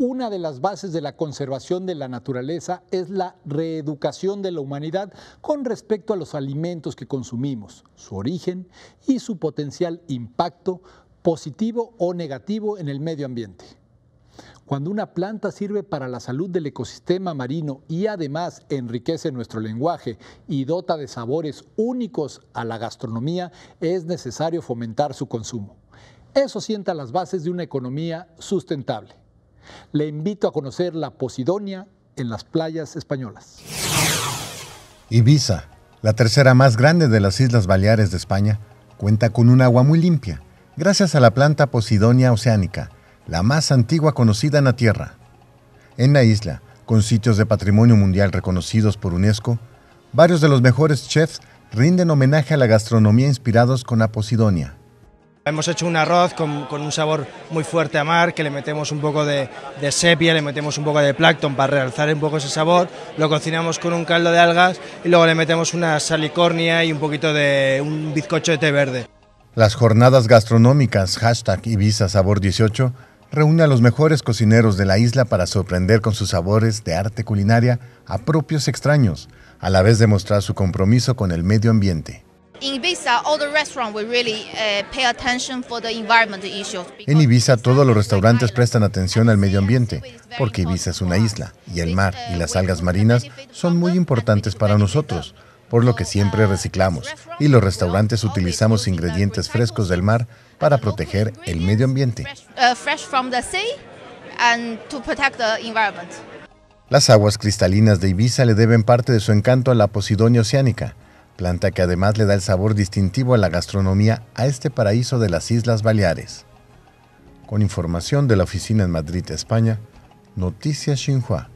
Una de las bases de la conservación de la naturaleza es la reeducación de la humanidad con respecto a los alimentos que consumimos, su origen y su potencial impacto positivo o negativo en el medio ambiente. Cuando una planta sirve para la salud del ecosistema marino y además enriquece nuestro lenguaje y dota de sabores únicos a la gastronomía, es necesario fomentar su consumo. Eso sienta las bases de una economía sustentable. Le invito a conocer la Posidonia en las playas españolas. Ibiza, la tercera más grande de las Islas Baleares de España, cuenta con un agua muy limpia, gracias a la planta Posidonia oceánica, la más antigua conocida en la Tierra. En la isla, con sitios de patrimonio mundial reconocidos por UNESCO, varios de los mejores chefs rinden homenaje a la gastronomía inspirados con la Posidonia. Hemos hecho un arroz con, un sabor muy fuerte a mar, que le metemos un poco de, sepia, le metemos un poco de plancton para realzar un poco ese sabor, lo cocinamos con un caldo de algas y luego le metemos una salicornia y un poquito de un bizcocho de té verde. Las jornadas gastronómicas hashtag Ibiza Sabor 18 reúne a los mejores cocineros de la isla para sorprender con sus sabores de arte culinaria a propios extraños, a la vez de mostrar su compromiso con el medio ambiente. En Ibiza todos los restaurantes prestan atención al medio ambiente, porque Ibiza es una isla y el mar y las algas marinas son muy importantes para nosotros, por lo que siempre reciclamos y los restaurantes utilizamos ingredientes frescos del mar para proteger el medio ambiente. Las aguas cristalinas de Ibiza le deben parte de su encanto a la Posidonia oceánica planta que además le da el sabor distintivo a la gastronomía a este paraíso de las Islas Baleares. Con información de la oficina en Madrid, España, Noticias Xinhua.